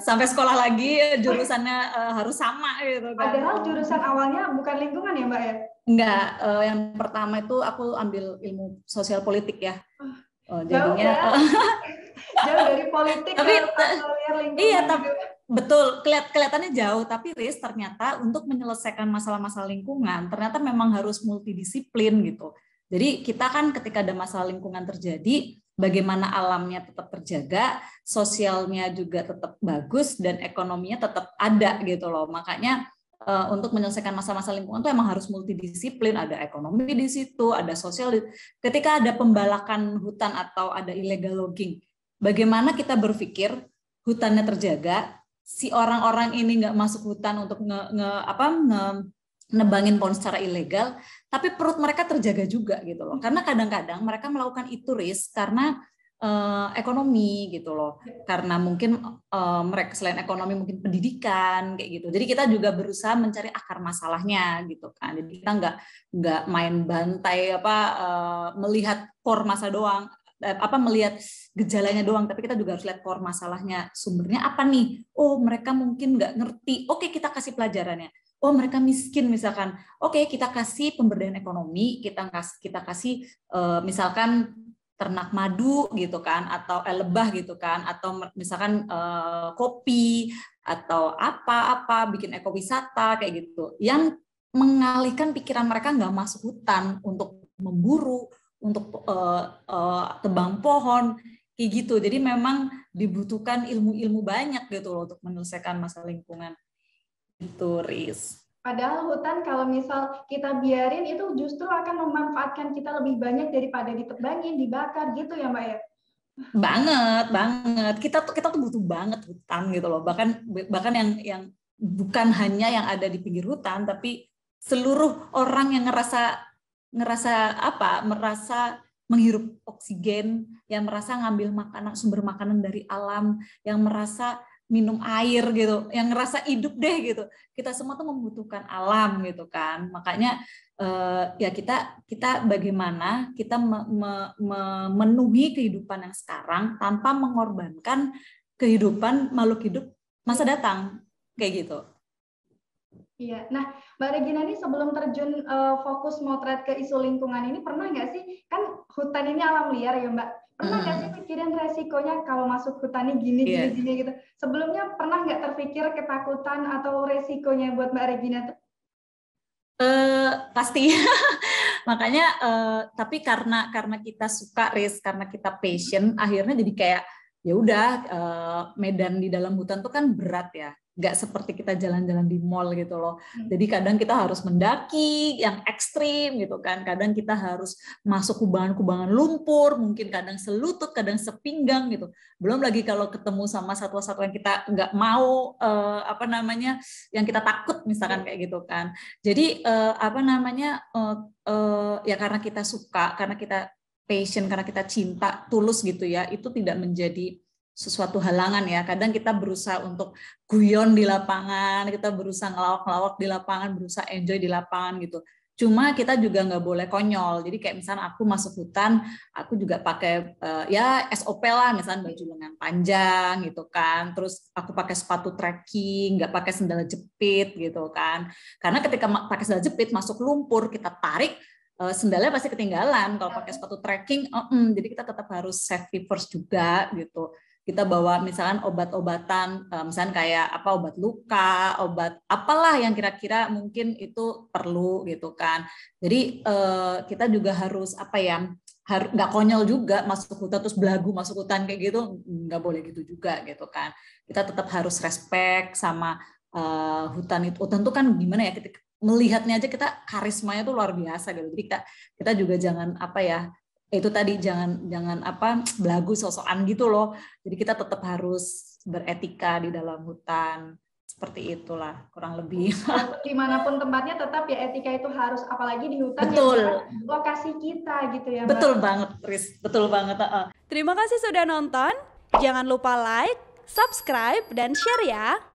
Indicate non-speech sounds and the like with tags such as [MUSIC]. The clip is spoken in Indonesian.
sampai sekolah lagi jurusannya uh, harus sama gitu kan. Padahal jurusan awalnya bukan lingkungan ya, Mbak ya? Enggak, uh, yang pertama itu aku ambil ilmu sosial politik ya. Ah, oh, jadinya jauh, ya? [LAUGHS] jauh dari politik tapi Iya, tapi gitu ya. betul keliat, kelihatannya jauh tapi Riz ternyata untuk menyelesaikan masalah-masalah lingkungan ternyata memang harus multidisiplin gitu. Jadi kita kan ketika ada masalah lingkungan terjadi bagaimana alamnya tetap terjaga, sosialnya juga tetap bagus dan ekonominya tetap ada gitu loh. Makanya eh, untuk menyelesaikan masa-masa lingkungan itu emang harus multidisiplin, ada ekonomi di situ, ada sosial. Ketika ada pembalakan hutan atau ada illegal logging, bagaimana kita berpikir hutannya terjaga, si orang-orang ini nggak masuk hutan untuk nge, nge apa nge, nebangin pohon secara ilegal, tapi perut mereka terjaga juga gitu loh. Karena kadang-kadang mereka melakukan itu risk karena uh, ekonomi gitu loh. Karena mungkin uh, eh, mereka selain ekonomi mungkin pendidikan kayak gitu. Jadi kita juga berusaha mencari akar masalahnya gitu kan. Jadi kita nggak nggak main bantai apa uh, melihat core masa doang apa melihat gejalanya doang tapi kita juga harus lihat core masalahnya sumbernya apa nih oh mereka mungkin nggak ngerti oke kita kasih pelajarannya oh mereka miskin misalkan oke okay, kita kasih pemberdayaan ekonomi kita kasih kita kasih eh, misalkan ternak madu gitu kan atau eh, lebah gitu kan atau misalkan uh, kopi atau apa-apa bikin ekowisata kayak gitu yang mengalihkan pikiran mereka nggak masuk hutan untuk memburu untuk uh, uh, tebang pohon kayak gitu jadi memang dibutuhkan ilmu-ilmu banyak gitu loh untuk menyelesaikan masalah lingkungan turis. Padahal hutan kalau misal kita biarin itu justru akan memanfaatkan kita lebih banyak daripada ditebangin, dibakar gitu ya Mbak ya? Banget, banget. Kita tuh kita tuh butuh banget hutan gitu loh. Bahkan bahkan yang yang bukan hanya yang ada di pinggir hutan, tapi seluruh orang yang ngerasa ngerasa apa? Merasa menghirup oksigen, yang merasa ngambil makanan sumber makanan dari alam, yang merasa minum air gitu, yang ngerasa hidup deh gitu. Kita semua tuh membutuhkan alam gitu kan. Makanya eh, ya kita kita bagaimana kita memenuhi kehidupan yang sekarang tanpa mengorbankan kehidupan makhluk hidup masa datang kayak gitu. Iya, nah Mbak Regina ini sebelum terjun uh, fokus motret ke isu lingkungan ini pernah nggak sih kan hutan ini alam liar ya Mbak? Pernah nggak hmm. sih mikirin resikonya kalau masuk hutan ini gini yeah. gini iya. gini gitu? Sebelumnya pernah nggak terpikir ketakutan atau resikonya buat Mbak Regina tuh? Uh, pasti [LAUGHS] makanya uh, tapi karena karena kita suka risk karena kita passion akhirnya jadi kayak ya udah uh, medan di dalam hutan tuh kan berat ya nggak seperti kita jalan-jalan di mall gitu loh. Hmm. Jadi kadang kita harus mendaki yang ekstrim gitu kan. Kadang kita harus masuk kubangan-kubangan lumpur, mungkin kadang selutut, kadang sepinggang gitu. Belum lagi kalau ketemu sama satwa-satwa yang kita nggak mau eh, apa namanya yang kita takut misalkan hmm. kayak gitu kan. Jadi eh, apa namanya eh, eh, ya karena kita suka, karena kita passion, karena kita cinta tulus gitu ya, itu tidak menjadi sesuatu halangan ya. Kadang kita berusaha untuk guyon di lapangan, kita berusaha ngelawak-ngelawak di lapangan, berusaha enjoy di lapangan gitu. Cuma kita juga nggak boleh konyol. Jadi kayak misalnya aku masuk hutan, aku juga pakai eh, ya SOP lah, misalnya baju lengan panjang gitu kan. Terus aku pakai sepatu trekking, nggak pakai sendal jepit gitu kan. Karena ketika pakai sendal jepit masuk lumpur kita tarik, eh, sendalnya pasti ketinggalan kalau pakai sepatu trekking uh -uh, jadi kita tetap harus safety first juga gitu kita bawa misalkan obat-obatan eh, misalkan kayak apa obat luka obat apalah yang kira-kira mungkin itu perlu gitu kan jadi eh, kita juga harus apa ya nggak konyol juga masuk hutan terus belagu masuk hutan kayak gitu nggak boleh gitu juga gitu kan kita tetap harus respect sama eh, hutan itu hutan itu kan gimana ya kita melihatnya aja kita karismanya tuh luar biasa gitu jadi kita kita juga jangan apa ya itu tadi jangan jangan apa belagu sosokan gitu loh. Jadi kita tetap harus beretika di dalam hutan seperti itulah kurang lebih. Dimanapun tempatnya tetap ya etika itu harus apalagi di hutan ya, betul. Ya, lokasi kita gitu ya. Betul Mbak. banget, Riz. Betul banget. Uh. Terima kasih sudah nonton. Jangan lupa like, subscribe, dan share ya.